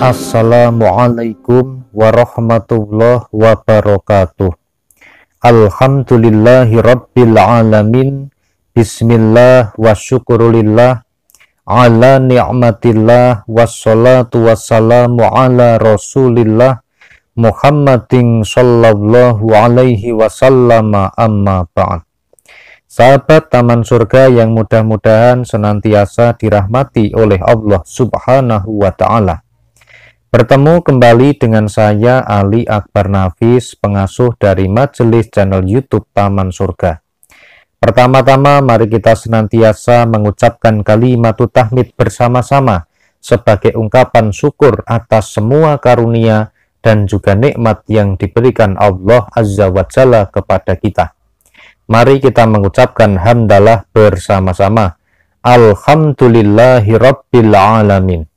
Assalamualaikum warahmatullahi wabarakatuh Alhamdulillahi rabbil alamin Bismillah wa syukurulillah Ala ni'matillah wassalatu wassalamu ala rasulillah Muhammadin sallallahu alaihi wasallama amma ba'd Sahabat Taman Surga yang mudah-mudahan senantiasa dirahmati oleh Allah subhanahu wa ta'ala Bertemu kembali dengan saya Ali Akbar Nafis, pengasuh dari majelis channel YouTube Taman Surga. Pertama-tama mari kita senantiasa mengucapkan kalimat tahmid bersama-sama sebagai ungkapan syukur atas semua karunia dan juga nikmat yang diberikan Allah Azza wa Jalla kepada kita. Mari kita mengucapkan hamdalah bersama-sama. Alhamdulillahi Rabbil Alamin.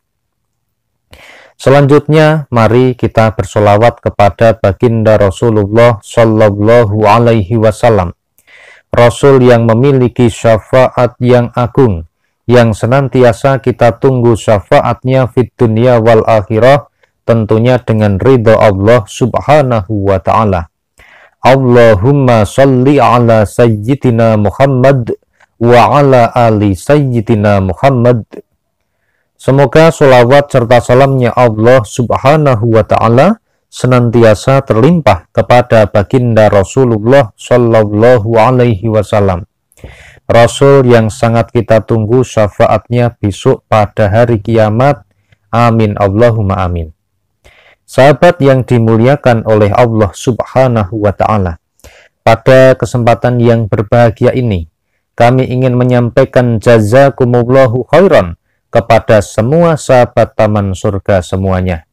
Selanjutnya, mari kita bersolawat kepada baginda Rasulullah Shallallahu Alaihi Wasallam, Rasul yang memiliki syafaat yang agung, yang senantiasa kita tunggu syafaatnya fit dunia wal akhirah, tentunya dengan ridho Allah Subhanahu wa taala. Allahumma salli ala sayyidina Muhammad wa ala ali sayyidina Muhammad Semoga sholawat serta salamnya Allah subhanahu wa ta'ala senantiasa terlimpah kepada baginda Rasulullah sallallahu alaihi wasallam. Rasul yang sangat kita tunggu syafaatnya besok pada hari kiamat. Amin Allahumma amin. Sahabat yang dimuliakan oleh Allah subhanahu wa ta'ala. Pada kesempatan yang berbahagia ini, kami ingin menyampaikan jazakumullahu khairan kepada semua sahabat Taman Surga semuanya.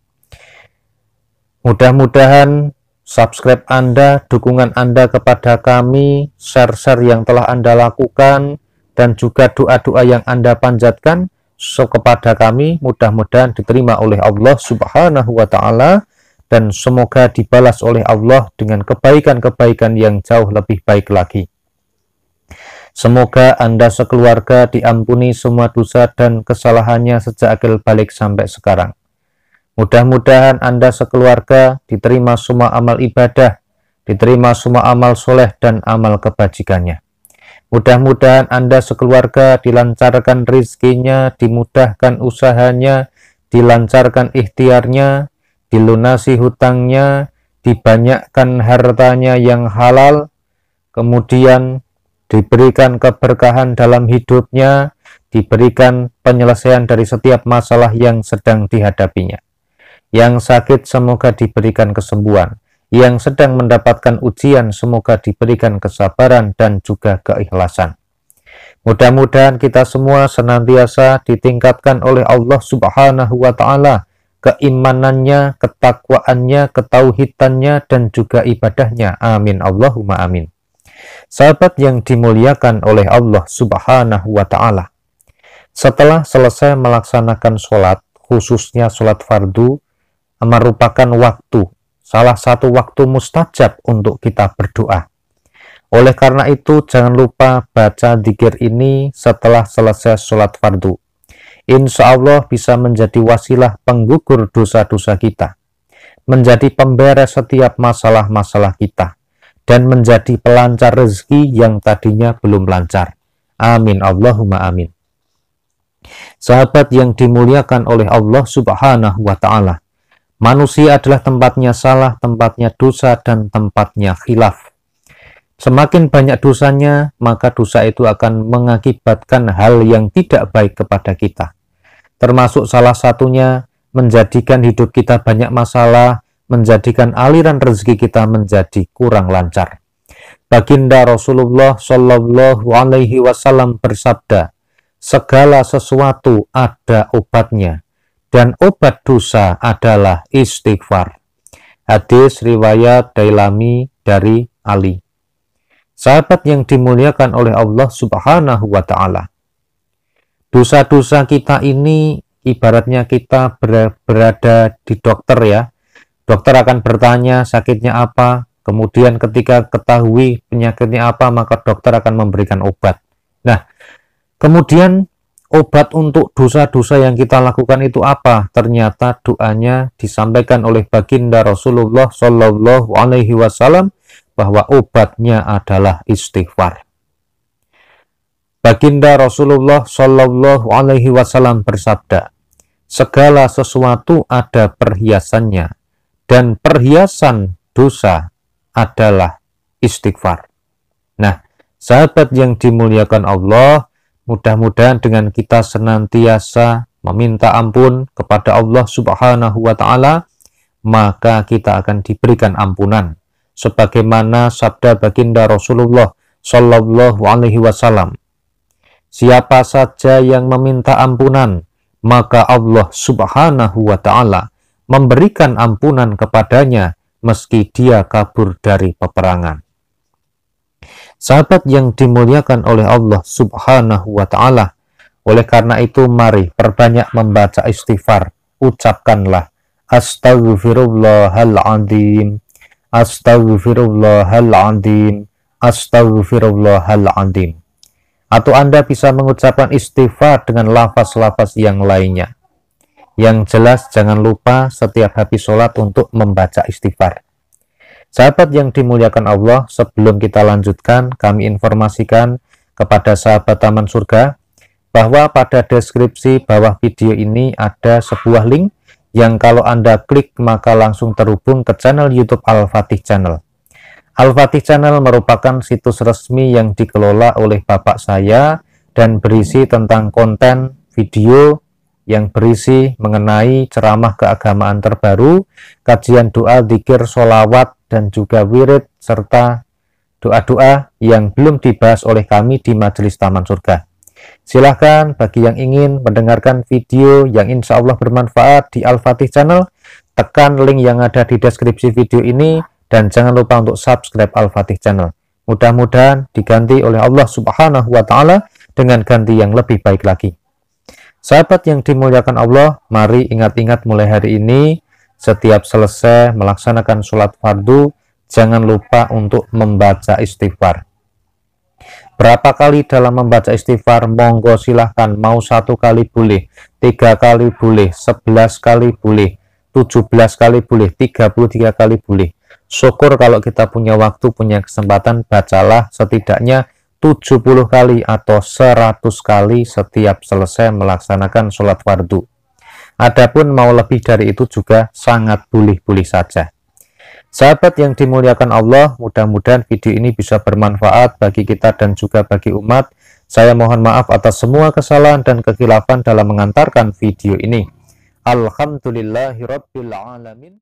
Mudah-mudahan subscribe Anda, dukungan Anda kepada kami, share-share yang telah Anda lakukan, dan juga doa-doa yang Anda panjatkan so, kepada kami mudah-mudahan diterima oleh Allah Subhanahu wa taala dan semoga dibalas oleh Allah dengan kebaikan-kebaikan yang jauh lebih baik lagi. Semoga Anda sekeluarga diampuni semua dosa dan kesalahannya sejak akil balik sampai sekarang. Mudah-mudahan Anda sekeluarga diterima semua amal ibadah, diterima semua amal soleh dan amal kebajikannya. Mudah-mudahan Anda sekeluarga dilancarkan rizkinya, dimudahkan usahanya, dilancarkan ikhtiarnya, dilunasi hutangnya, dibanyakkan hartanya yang halal, kemudian diberikan keberkahan dalam hidupnya, diberikan penyelesaian dari setiap masalah yang sedang dihadapinya. Yang sakit semoga diberikan kesembuhan, yang sedang mendapatkan ujian semoga diberikan kesabaran dan juga keikhlasan. Mudah-mudahan kita semua senantiasa ditingkatkan oleh Allah Subhanahu wa taala keimanannya, ketakwaannya, ketauhidannya dan juga ibadahnya. Amin Allahumma amin. Sahabat yang dimuliakan oleh Allah Subhanahu wa taala. Setelah selesai melaksanakan sholat, khususnya sholat fardu, merupakan waktu, salah satu waktu mustajab untuk kita berdoa. Oleh karena itu, jangan lupa baca dikir ini setelah selesai sholat fardu. Insya Allah bisa menjadi wasilah penggugur dosa-dosa kita, menjadi pemberes setiap masalah-masalah kita dan menjadi pelancar rezeki yang tadinya belum lancar. Amin. Allahumma amin. Sahabat yang dimuliakan oleh Allah subhanahu wa ta'ala. Manusia adalah tempatnya salah, tempatnya dosa, dan tempatnya khilaf. Semakin banyak dosanya, maka dosa itu akan mengakibatkan hal yang tidak baik kepada kita. Termasuk salah satunya menjadikan hidup kita banyak masalah, menjadikan aliran rezeki kita menjadi kurang lancar. Baginda Rasulullah Shallallahu Alaihi Wasallam bersabda, segala sesuatu ada obatnya dan obat dosa adalah istighfar. Hadis riwayat Dailami dari Ali. Sahabat yang dimuliakan oleh Allah Subhanahu wa taala. Dosa-dosa kita ini ibaratnya kita berada di dokter ya, Dokter akan bertanya sakitnya apa, kemudian ketika ketahui penyakitnya apa, maka dokter akan memberikan obat. Nah, kemudian obat untuk dosa-dosa yang kita lakukan itu apa? Ternyata doanya disampaikan oleh baginda Rasulullah Shallallahu Alaihi Wasallam bahwa obatnya adalah istighfar. Baginda Rasulullah Shallallahu Alaihi Wasallam bersabda, segala sesuatu ada perhiasannya dan perhiasan dosa adalah istighfar. Nah, sahabat yang dimuliakan Allah, mudah-mudahan dengan kita senantiasa meminta ampun kepada Allah Subhanahu wa taala, maka kita akan diberikan ampunan. Sebagaimana sabda baginda Rasulullah Shallallahu alaihi wasallam, siapa saja yang meminta ampunan, maka Allah Subhanahu wa taala memberikan ampunan kepadanya meski dia kabur dari peperangan. Sahabat yang dimuliakan oleh Allah Subhanahu wa taala. Oleh karena itu mari perbanyak membaca istighfar. Ucapkanlah astaghfirullahalazim astaghfirullahalazim astaghfirullahalazim. Atau Anda bisa mengucapkan istighfar dengan lafaz-lafaz yang lainnya. Yang jelas jangan lupa setiap habis sholat untuk membaca istighfar. Sahabat yang dimuliakan Allah, sebelum kita lanjutkan, kami informasikan kepada sahabat Taman Surga bahwa pada deskripsi bawah video ini ada sebuah link yang kalau Anda klik maka langsung terhubung ke channel YouTube Al-Fatih Channel. Al-Fatih Channel merupakan situs resmi yang dikelola oleh bapak saya dan berisi tentang konten, video, yang berisi mengenai ceramah keagamaan terbaru, kajian doa, zikir, solawat, dan juga wirid, serta doa-doa yang belum dibahas oleh kami di Majelis Taman Surga. Silahkan bagi yang ingin mendengarkan video yang insya Allah bermanfaat di Al-Fatih Channel, tekan link yang ada di deskripsi video ini, dan jangan lupa untuk subscribe Al-Fatih Channel. Mudah-mudahan diganti oleh Allah Subhanahu wa Ta'ala dengan ganti yang lebih baik lagi. Sahabat yang dimuliakan Allah, mari ingat-ingat mulai hari ini, setiap selesai melaksanakan sholat fardu, jangan lupa untuk membaca istighfar. Berapa kali dalam membaca istighfar? Monggo silahkan, mau satu kali boleh, tiga kali boleh, sebelas kali boleh, tujuh belas kali boleh, tiga puluh tiga kali boleh. Syukur kalau kita punya waktu, punya kesempatan, bacalah setidaknya 70 kali atau 100 kali setiap selesai melaksanakan sholat fardu. Adapun mau lebih dari itu juga sangat boleh-boleh saja. Sahabat yang dimuliakan Allah, mudah-mudahan video ini bisa bermanfaat bagi kita dan juga bagi umat. Saya mohon maaf atas semua kesalahan dan kekilafan dalam mengantarkan video ini. Alhamdulillahirrabbilalamin.